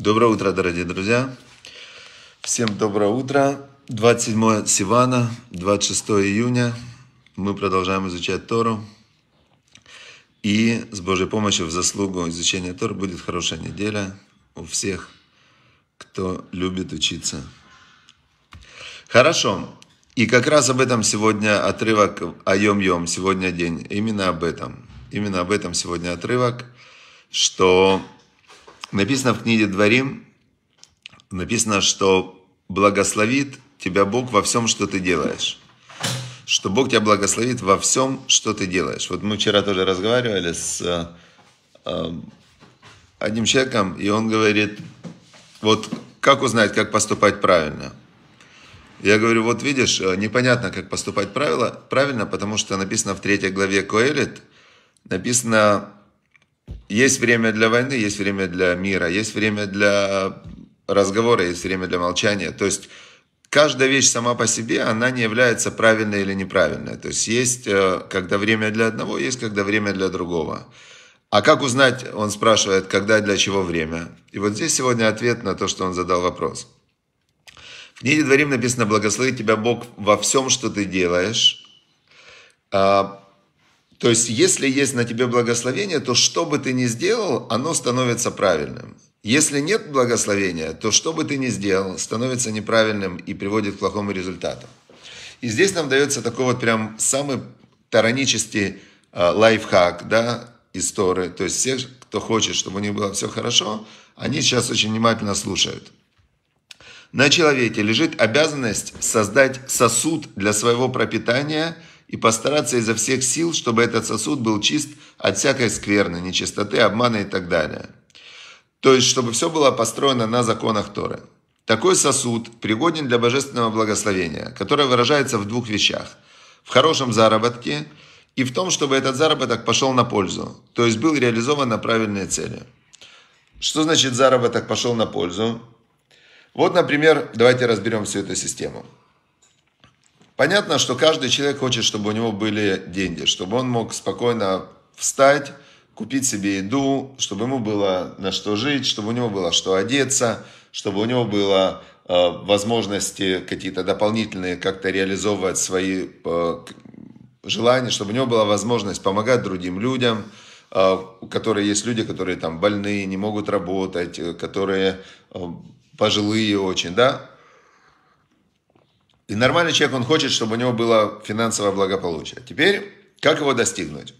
Доброе утро, дорогие друзья. Всем доброе утро. 27 Сивана, 26 июня. Мы продолжаем изучать Тору. И с Божьей помощью в заслугу изучения Тор будет хорошая неделя у всех, кто любит учиться. Хорошо. И как раз об этом сегодня отрывок Айом-Йом, сегодня день. Именно об этом. Именно об этом сегодня отрывок, что Написано в книге Дворим, написано, что благословит тебя Бог во всем, что ты делаешь. Что Бог тебя благословит во всем, что ты делаешь. Вот мы вчера тоже разговаривали с э, э, одним человеком, и он говорит, вот как узнать, как поступать правильно? Я говорю, вот видишь, э, непонятно, как поступать правило, правильно, потому что написано в третьей главе Коэлит, написано, есть время для войны, есть время для мира, есть время для разговора, есть время для молчания. То есть каждая вещь сама по себе, она не является правильной или неправильной. То есть есть, э, когда время для одного, есть, когда время для другого. А как узнать, он спрашивает, когда и для чего время? И вот здесь сегодня ответ на то, что он задал вопрос. В книге Дворим написано «Благослови тебя Бог во всем, что ты делаешь». А, то есть, если есть на тебе благословение, то что бы ты ни сделал, оно становится правильным. Если нет благословения, то что бы ты ни сделал, становится неправильным и приводит к плохому результату. И здесь нам дается такой вот прям самый таранический э, лайфхак, да, истории. То есть все, кто хочет, чтобы у них было все хорошо, они сейчас очень внимательно слушают. На человеке лежит обязанность создать сосуд для своего пропитания – и постараться изо всех сил, чтобы этот сосуд был чист от всякой скверны, нечистоты, обмана и так далее. То есть, чтобы все было построено на законах Торы. Такой сосуд пригоден для божественного благословения, которое выражается в двух вещах. В хорошем заработке и в том, чтобы этот заработок пошел на пользу, то есть был реализован на правильные цели. Что значит заработок пошел на пользу? Вот, например, давайте разберем всю эту систему. Понятно, что каждый человек хочет, чтобы у него были деньги, чтобы он мог спокойно встать, купить себе еду, чтобы ему было на что жить, чтобы у него было что одеться, чтобы у него было э, возможности какие-то дополнительные как-то реализовывать свои э, желания, чтобы у него была возможность помогать другим людям, э, у которых есть люди, которые там больные, не могут работать, э, которые э, пожилые очень, да, и нормальный человек, он хочет, чтобы у него было финансовое благополучие. Теперь, как его достигнуть?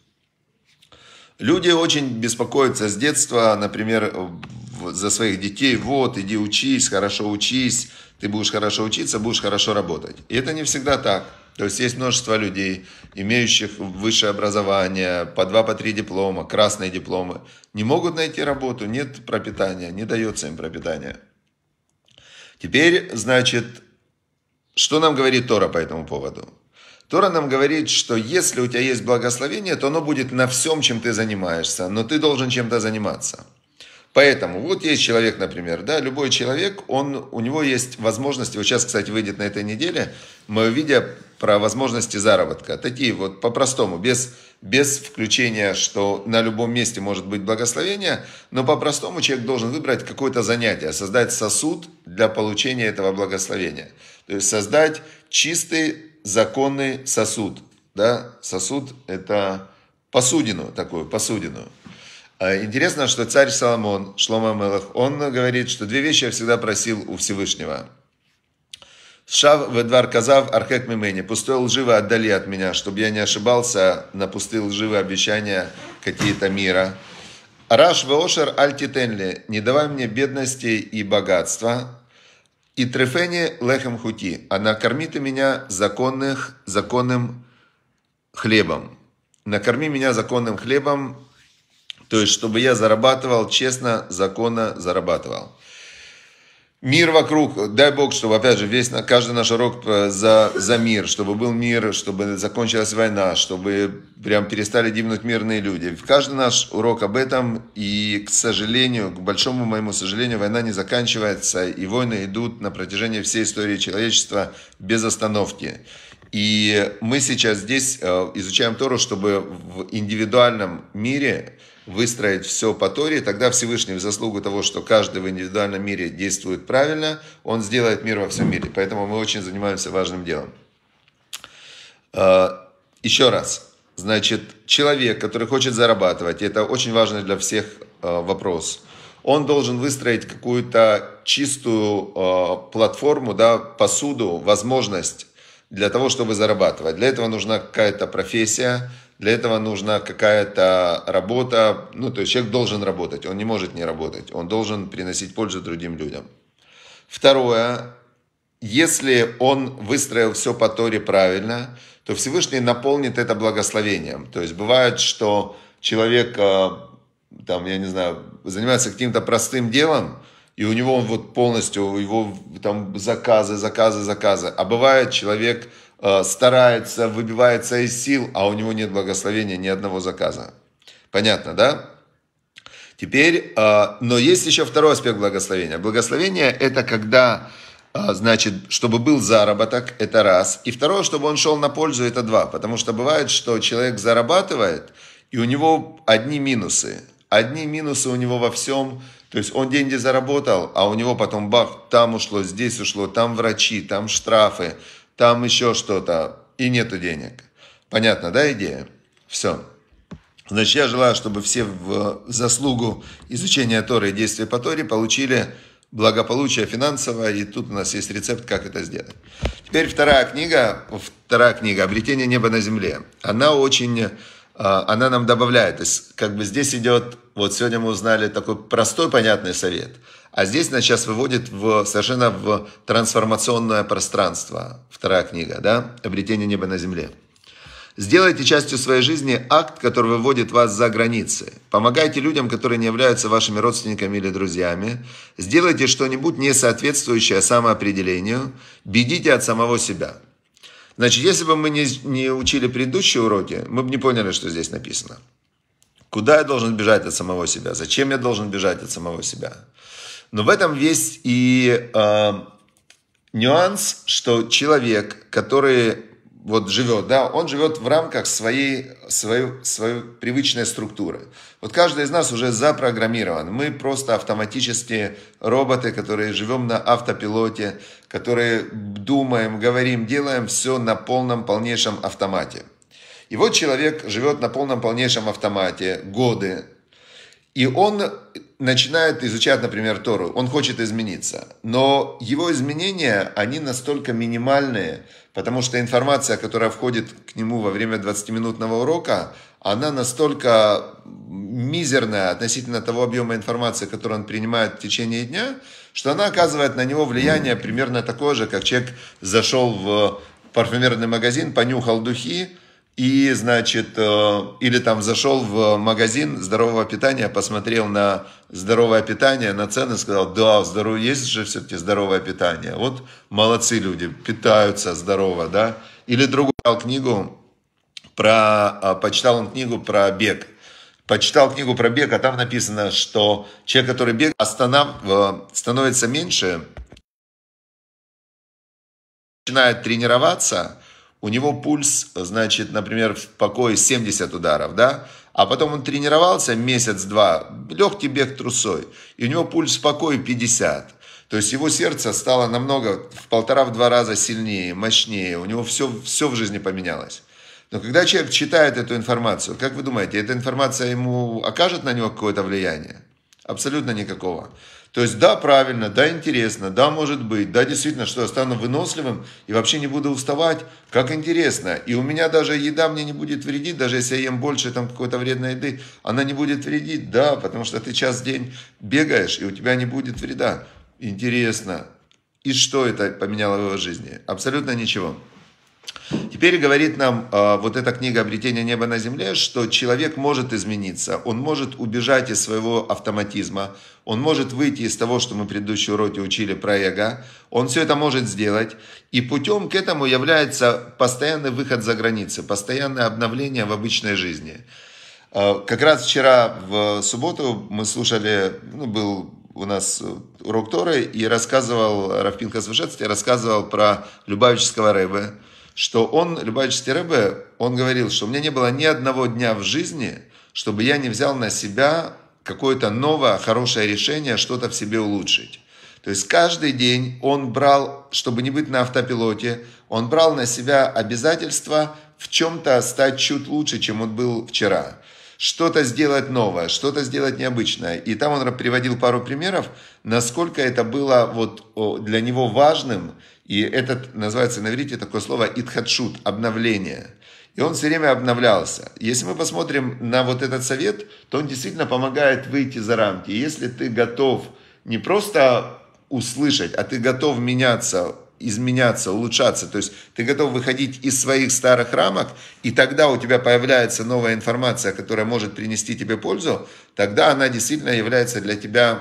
Люди очень беспокоятся с детства, например, за своих детей. Вот, иди учись, хорошо учись, ты будешь хорошо учиться, будешь хорошо работать. И это не всегда так. То есть есть множество людей, имеющих высшее образование, по два, по три диплома, красные дипломы, не могут найти работу, нет пропитания, не дается им пропитание. Теперь, значит, что нам говорит Тора по этому поводу? Тора нам говорит, что если у тебя есть благословение, то оно будет на всем, чем ты занимаешься, но ты должен чем-то заниматься – Поэтому вот есть человек, например, да, любой человек, он, у него есть возможности, вот сейчас, кстати, выйдет на этой неделе мы видео про возможности заработка. Такие вот по-простому, без, без включения, что на любом месте может быть благословение, но по-простому человек должен выбрать какое-то занятие, создать сосуд для получения этого благословения. То есть создать чистый законный сосуд. Да? Сосуд – это посудину такую, посудину. А, интересно, что царь Соломон, Шлома Мелах, он говорит, что две вещи я всегда просил у Всевышнего. Шав ведвар казав архек мимени. Пустой лживо отдали от меня, чтобы я не ошибался на пустые лживые обещания какие-то мира. Раш веошер альтитенли. Не давай мне бедности и богатства. И трефени лехем хути. А накорми меня законных, законным хлебом. Накорми меня законным хлебом, то есть, чтобы я зарабатывал честно, законно зарабатывал. Мир вокруг, дай Бог, чтобы, опять же, весь, каждый наш урок э, за, за мир, чтобы был мир, чтобы закончилась война, чтобы прям перестали гибнуть мирные люди. Каждый наш урок об этом, и, к сожалению, к большому моему сожалению, война не заканчивается, и войны идут на протяжении всей истории человечества без остановки. И мы сейчас здесь э, изучаем Тору, чтобы в индивидуальном мире выстроить все по Торе, тогда Всевышний в заслугу того, что каждый в индивидуальном мире действует правильно, он сделает мир во всем мире. Поэтому мы очень занимаемся важным делом. А, Еще раз. Значит, человек, который хочет зарабатывать, это очень важный для всех а, вопрос, он должен выстроить какую-то чистую а, платформу, да, посуду, возможность для того, чтобы зарабатывать. Для этого нужна какая-то профессия, для этого нужна какая-то работа, ну, то есть человек должен работать, он не может не работать, он должен приносить пользу другим людям. Второе, если он выстроил все по Торе правильно, то Всевышний наполнит это благословением. То есть бывает, что человек, э, там, я не знаю, занимается каким-то простым делом, и у него он вот полностью, его там заказы, заказы, заказы. А бывает, человек Э, старается, выбивается из сил, а у него нет благословения ни одного заказа. Понятно, да? Теперь, э, но есть еще второй аспект благословения. Благословение – это когда, э, значит, чтобы был заработок, это раз. И второе, чтобы он шел на пользу, это два. Потому что бывает, что человек зарабатывает, и у него одни минусы. Одни минусы у него во всем. То есть он деньги заработал, а у него потом бах, там ушло, здесь ушло, там врачи, там штрафы, там еще что-то, и нету денег. Понятно, да, идея? Все. Значит, я желаю, чтобы все в э, заслугу изучения Торы и действия по Торе получили благополучие финансовое, и тут у нас есть рецепт, как это сделать. Теперь вторая книга, вторая книга «Обретение неба на земле». Она очень а, она нам добавляет. То есть, как бы здесь идет, вот сегодня мы узнали такой простой, понятный совет, а здесь она сейчас выводит в, совершенно в трансформационное пространство. Вторая книга, да? «Обретение неба на земле». Сделайте частью своей жизни акт, который выводит вас за границы. Помогайте людям, которые не являются вашими родственниками или друзьями. Сделайте что-нибудь не соответствующее самоопределению. Бедите от самого себя. Значит, если бы мы не, не учили предыдущие уроки, мы бы не поняли, что здесь написано. Куда я должен бежать от самого себя? Зачем я должен бежать от самого себя? Но в этом весь и э, нюанс, что человек, который вот живет, да, он живет в рамках своей, своей, своей привычной структуры. Вот каждый из нас уже запрограммирован. Мы просто автоматически роботы, которые живем на автопилоте, которые думаем, говорим, делаем все на полном, полнейшем автомате. И вот человек живет на полном, полнейшем автомате годы, и он начинает изучать, например, Тору, он хочет измениться, но его изменения, они настолько минимальные, потому что информация, которая входит к нему во время 20-минутного урока, она настолько мизерная относительно того объема информации, который он принимает в течение дня, что она оказывает на него влияние примерно такое же, как человек зашел в парфюмерный магазин, понюхал духи, и, значит, э, или там зашел в магазин здорового питания, посмотрел на здоровое питание, на цены, сказал, да, здоров... есть же все-таки здоровое питание. Вот молодцы люди, питаются здорово, да. Или другую книгу про, а, почитал он книгу про бег. Почитал книгу про бег, а там написано, что человек, который бег, останов... А э, становится меньше, начинает тренироваться – у него пульс, значит, например, в покое 70 ударов, да, а потом он тренировался месяц-два, легкий бег трусой, и у него пульс в покое 50. То есть его сердце стало намного, в полтора два раза сильнее, мощнее, у него все, все в жизни поменялось. Но когда человек читает эту информацию, как вы думаете, эта информация ему окажет на него какое-то влияние? Абсолютно никакого. То есть, да, правильно, да, интересно, да, может быть, да, действительно, что я стану выносливым и вообще не буду уставать, как интересно. И у меня даже еда мне не будет вредить, даже если я ем больше там какой-то вредной еды, она не будет вредить, да, потому что ты час в день бегаешь, и у тебя не будет вреда. Интересно. И что это поменяло в его жизни? Абсолютно ничего. Теперь говорит нам э, вот эта книга «Обретение неба на земле», что человек может измениться, он может убежать из своего автоматизма, он может выйти из того, что мы в предыдущем уроке учили про эго, он все это может сделать, и путем к этому является постоянный выход за границы, постоянное обновление в обычной жизни. Э, как раз вчера в субботу мы слушали, ну, был у нас э, урок Торы, и рассказывал Рафпинка Хасвышецкий, рассказывал про Любавического Рэбе, что он, Любавичский Ребе, он говорил, что у меня не было ни одного дня в жизни, чтобы я не взял на себя какое-то новое, хорошее решение, что-то в себе улучшить. То есть каждый день он брал, чтобы не быть на автопилоте, он брал на себя обязательство в чем-то стать чуть лучше, чем он был вчера. Что-то сделать новое, что-то сделать необычное. И там он приводил пару примеров, насколько это было вот для него важным и это называется на иврите такое слово «идхадшут» – обновление. И он все время обновлялся. Если мы посмотрим на вот этот совет, то он действительно помогает выйти за рамки. Если ты готов не просто услышать, а ты готов меняться, изменяться, улучшаться, то есть ты готов выходить из своих старых рамок, и тогда у тебя появляется новая информация, которая может принести тебе пользу, тогда она действительно является для тебя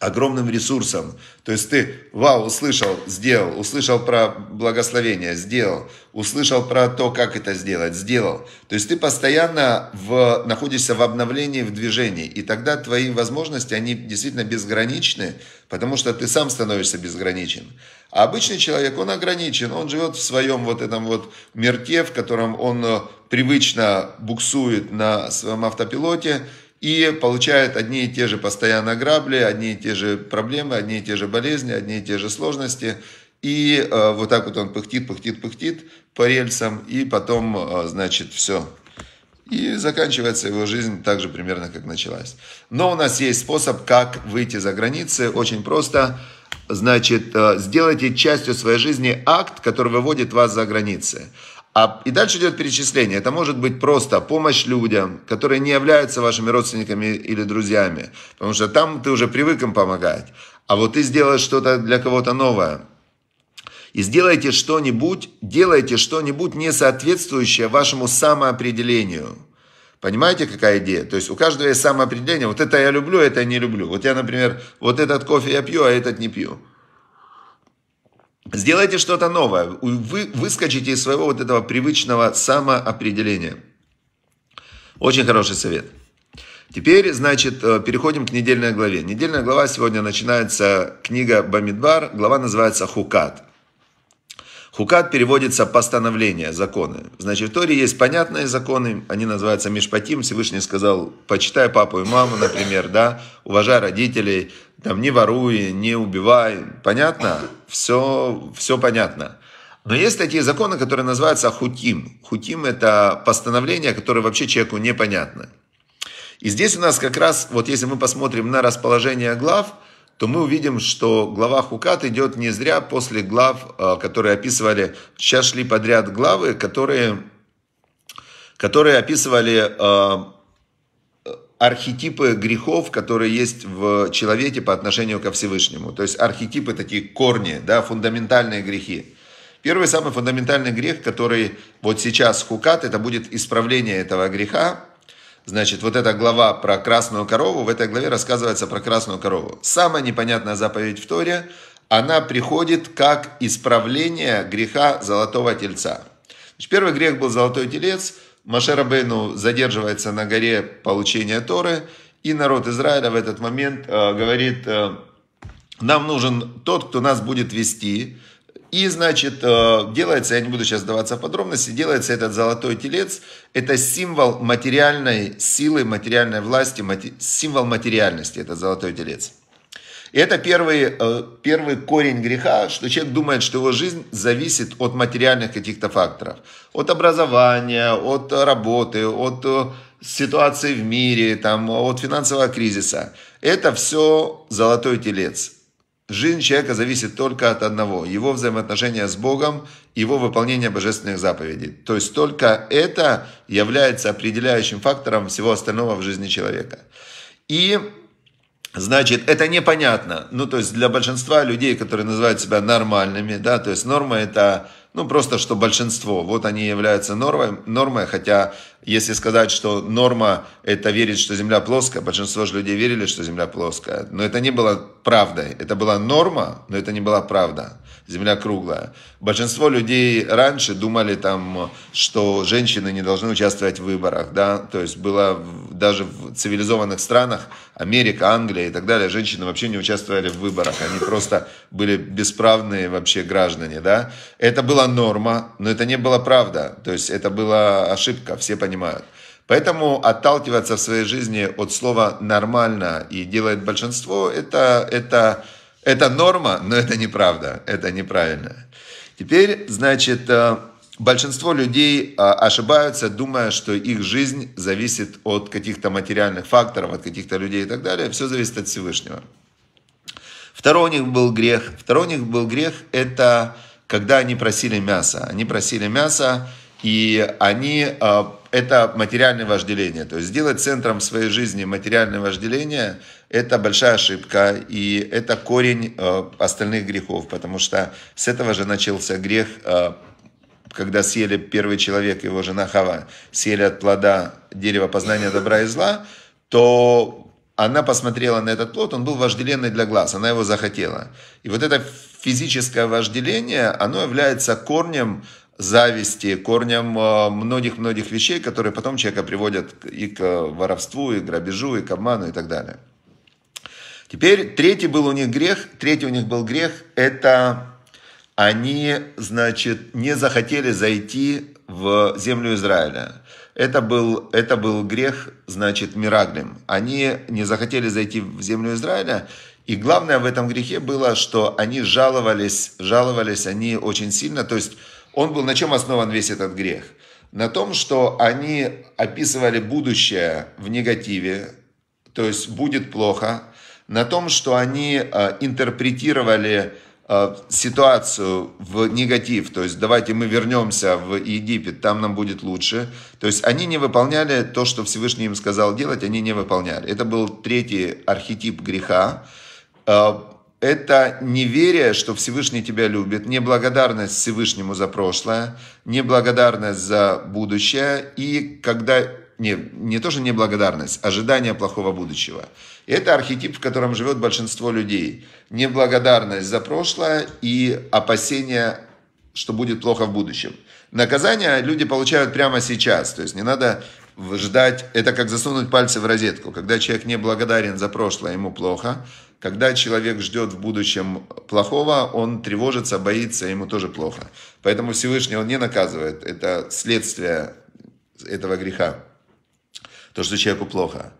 огромным ресурсом. То есть ты, вау, услышал, сделал, услышал про благословение, сделал, услышал про то, как это сделать, сделал. То есть ты постоянно в, находишься в обновлении, в движении, и тогда твои возможности, они действительно безграничны, потому что ты сам становишься безграничен. А обычный человек, он ограничен, он живет в своем вот этом вот мирке, в котором он э, привычно буксует на своем автопилоте, и получают одни и те же постоянно грабли, одни и те же проблемы, одни и те же болезни, одни и те же сложности. И э, вот так вот он пыхтит, пыхтит, пыхтит по рельсам, и потом, э, значит, все. И заканчивается его жизнь так же примерно, как началась. Но у нас есть способ, как выйти за границы. Очень просто. Значит, э, сделайте частью своей жизни акт, который выводит вас за границы. А, и дальше идет перечисление. Это может быть просто помощь людям, которые не являются вашими родственниками или друзьями. Потому что там ты уже привык им помогать. А вот ты сделаешь что-то для кого-то новое. И сделайте что-нибудь, делайте что-нибудь, не соответствующее вашему самоопределению. Понимаете, какая идея? То есть у каждого есть самоопределение. Вот это я люблю, это я не люблю. Вот я, например, вот этот кофе я пью, а этот не пью. Сделайте что-то новое. Вы выскочите из своего вот этого привычного самоопределения. Очень хороший совет. Теперь, значит, э, переходим к недельной главе. Недельная глава сегодня начинается книга Бамидбар. Глава называется Хукат. Хукат переводится постановление, законы. Значит, в Торе есть понятные законы, они называются Мишпатим. Всевышний сказал, почитай папу и маму, например, да, уважай родителей, там не воруй, не убивай, понятно? Все, все понятно. Но есть такие законы, которые называются хутим. Хутим – это постановление, которое вообще человеку непонятно. И здесь у нас как раз, вот если мы посмотрим на расположение глав, то мы увидим, что глава Хукат идет не зря после глав, э, которые описывали, сейчас шли подряд главы, которые, которые описывали э, архетипы грехов, которые есть в человеке по отношению ко Всевышнему. То есть архетипы такие корни, да, фундаментальные грехи. Первый самый фундаментальный грех, который вот сейчас хукат, это будет исправление этого греха. Значит, вот эта глава про красную корову, в этой главе рассказывается про красную корову. Самая непонятная заповедь в Торе, она приходит как исправление греха золотого тельца. Значит, первый грех был золотой телец. Маше Рабейну задерживается на горе получения Торы. И народ Израиля в этот момент э, говорит, э, нам нужен тот, кто нас будет вести. И, значит, э, делается, я не буду сейчас сдаваться в подробности, делается этот золотой телец, это символ материальной силы, материальной власти, символ материальности, Этот золотой телец. И это первый, э, первый корень греха, что человек думает, что его жизнь зависит от материальных каких-то факторов. От образования, от работы, от э, ситуации в мире, там, от финансового кризиса. Это все золотой телец. Жизнь человека зависит только от одного – его взаимоотношения с Богом, его выполнение божественных заповедей. То есть только это является определяющим фактором всего остального в жизни человека. И Значит, это непонятно. Ну, то есть для большинства людей, которые называют себя нормальными, да, то есть норма это, ну, просто что большинство. Вот они являются нормой, нормой хотя если сказать, что норма это верить, что Земля плоская, большинство же людей верили, что Земля плоская. Но это не было правдой. Это была норма, но это не была правда. Земля круглая. Большинство людей раньше думали там, что женщины не должны участвовать в выборах, да, то есть было даже в цивилизованных странах, Америка, Англия и так далее, женщины вообще не участвовали в выборах, они просто были бесправные вообще граждане, да. Это была норма, но это не была правда, то есть это была ошибка, все понимают. Поэтому отталкиваться в своей жизни от слова «нормально» и «делает большинство» это, – это это норма, но это неправда, это неправильно. Теперь, значит, э, большинство людей э, ошибаются, думая, что их жизнь зависит от каких-то материальных факторов, от каких-то людей и так далее. Все зависит от Всевышнего. Второй у них был грех. Второй у них был грех – это когда они просили мяса. Они просили мяса, и они, э, это материальное вожделение. То есть сделать центром своей жизни материальное вожделение – это большая ошибка, и это корень э, остальных грехов, потому что с этого же начался грех, э, когда съели первый человек, его жена Хава, съели от плода дерева познания добра и зла, то она посмотрела на этот плод, он был вожделенный для глаз, она его захотела. И вот это физическое вожделение, оно является корнем зависти, корнем э, многих-многих вещей, которые потом человека приводят и к э, воровству, и к грабежу, и к обману, и так далее. Теперь третий был у них грех, третий у них был грех, это они, значит, не захотели зайти в землю Израиля. Это был, это был грех, значит, Мираглим. Они не захотели зайти в землю Израиля, и главное в этом грехе было, что они жаловались, жаловались они очень сильно, то есть он был на чем основан весь этот грех? На том, что они описывали будущее в негативе, то есть будет плохо, на том, что они э, интерпретировали э, ситуацию в негатив, то есть давайте мы вернемся в Египет, там нам будет лучше. То есть они не выполняли то, что Всевышний им сказал делать, они не выполняли. Это был третий архетип греха. Э, это неверие, что Всевышний тебя любит, неблагодарность Всевышнему за прошлое, неблагодарность за будущее и когда не, не то, что неблагодарность, ожидание плохого будущего. И это архетип, в котором живет большинство людей. Неблагодарность за прошлое и опасение, что будет плохо в будущем. Наказание люди получают прямо сейчас, то есть не надо ждать, это как засунуть пальцы в розетку. Когда человек не благодарен за прошлое, ему плохо, когда человек ждет в будущем плохого, он тревожится, боится, ему тоже плохо. Поэтому Всевышний он не наказывает. Это следствие этого греха. То, что человеку плохо.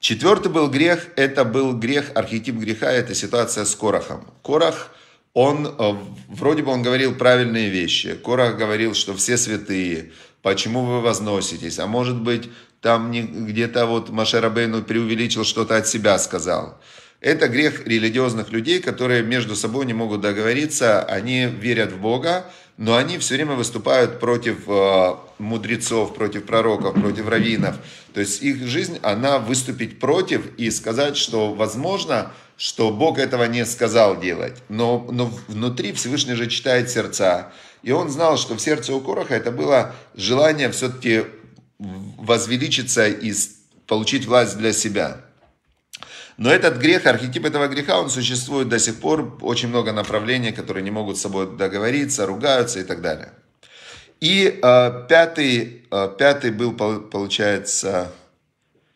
Четвертый был грех, это был грех, архетип греха, это ситуация с Корахом. Корах, он, э, вроде бы он говорил правильные вещи. Корах говорил, что все святые, почему вы возноситесь, а может быть, там где-то вот Машерабейну преувеличил, что-то от себя сказал. Это грех религиозных людей, которые между собой не могут договориться, они верят в Бога, но они все время выступают против э, мудрецов, против пророков, против раввинов. То есть их жизнь, она выступить против и сказать, что возможно, что Бог этого не сказал делать. Но, но внутри Всевышний же читает сердца. И он знал, что в сердце у Короха это было желание все-таки возвеличиться и получить власть для себя. Но этот грех, архетип этого греха, он существует до сих пор. Очень много направлений, которые не могут с собой договориться, ругаются и так далее. И э, пятый, э, пятый был, получается,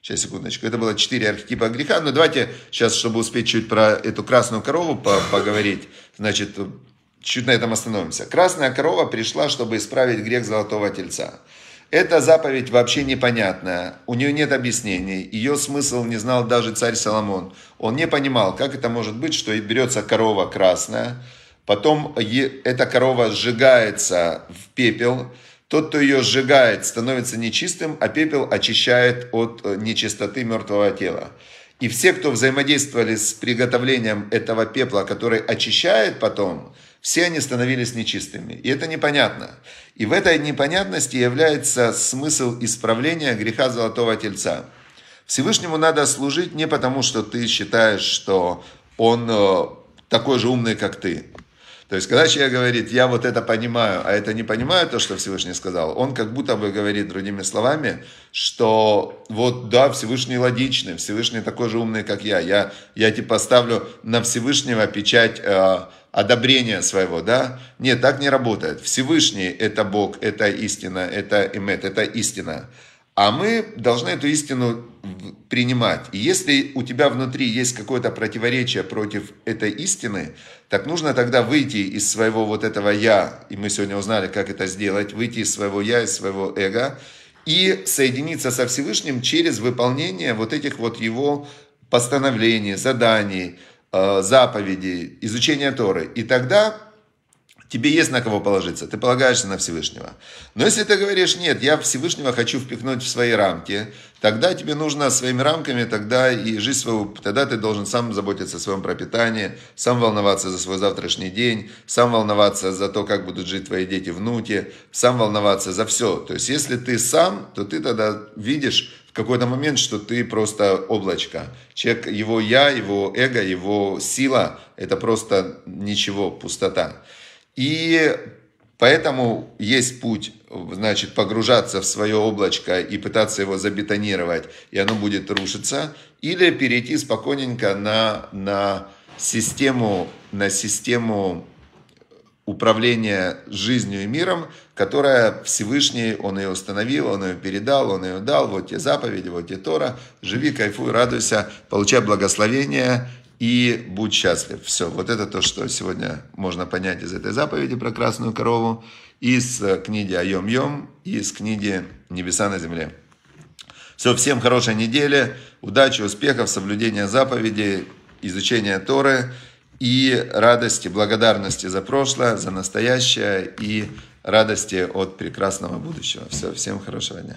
Сейчас, секундочку. Это было четыре архетипа греха. Но давайте сейчас, чтобы успеть чуть про эту красную корову по поговорить, значит, чуть на этом остановимся. Красная корова пришла, чтобы исправить грех золотого тельца. Эта заповедь вообще непонятная, у нее нет объяснений, ее смысл не знал даже царь Соломон. Он не понимал, как это может быть, что берется корова красная, потом эта корова сжигается в пепел, тот, кто ее сжигает, становится нечистым, а пепел очищает от э, нечистоты мертвого тела. И все, кто взаимодействовали с приготовлением этого пепла, который очищает потом, все они становились нечистыми. И это непонятно. И в этой непонятности является смысл исправления греха Золотого Тельца. Всевышнему надо служить не потому, что ты считаешь, что он э, такой же умный, как ты. То есть, когда человек говорит, я вот это понимаю, а это не понимаю, то, что Всевышний сказал, он как будто бы говорит другими словами, что вот да, Всевышний логичный, Всевышний такой же умный, как я. Я, я типа ставлю на Всевышнего печать э, одобрения своего, да? Нет, так не работает. Всевышний – это Бог, это истина, это эмет, это истина. А мы должны эту истину принимать. И если у тебя внутри есть какое-то противоречие против этой истины, так нужно тогда выйти из своего вот этого «я», и мы сегодня узнали, как это сделать, выйти из своего «я», из своего «эго», и соединиться со Всевышним через выполнение вот этих вот его постановлений, заданий, Э, заповедей, изучения Торы. И тогда тебе есть на кого положиться, ты полагаешься на Всевышнего. Но если ты говоришь, нет, я Всевышнего хочу впихнуть в свои рамки, тогда тебе нужно своими рамками, тогда и жизнь свою, тогда ты должен сам заботиться о своем пропитании, сам волноваться за свой завтрашний день, сам волноваться за то, как будут жить твои дети, внуки, сам волноваться за все. То есть, если ты сам, то ты тогда видишь в какой-то момент, что ты просто облачко. Человек, его я, его эго, его сила – это просто ничего, пустота. И поэтому есть путь, значит, погружаться в свое облачко и пытаться его забетонировать, и оно будет рушиться, или перейти спокойненько на, на систему, на систему управления жизнью и миром, которая Всевышний, Он ее установил, Он ее передал, Он ее дал, вот те заповеди, вот те Тора, живи, кайфуй, радуйся, получай благословение, и будь счастлив. Все, вот это то, что сегодня можно понять из этой заповеди про красную корову, из э, книги «Айом Йом», из книги «Небеса на земле». Все, всем хорошей недели, удачи, успехов, соблюдения заповедей, изучения Торы и радости, благодарности за прошлое, за настоящее и радости от прекрасного будущего. Все, всем хорошего дня.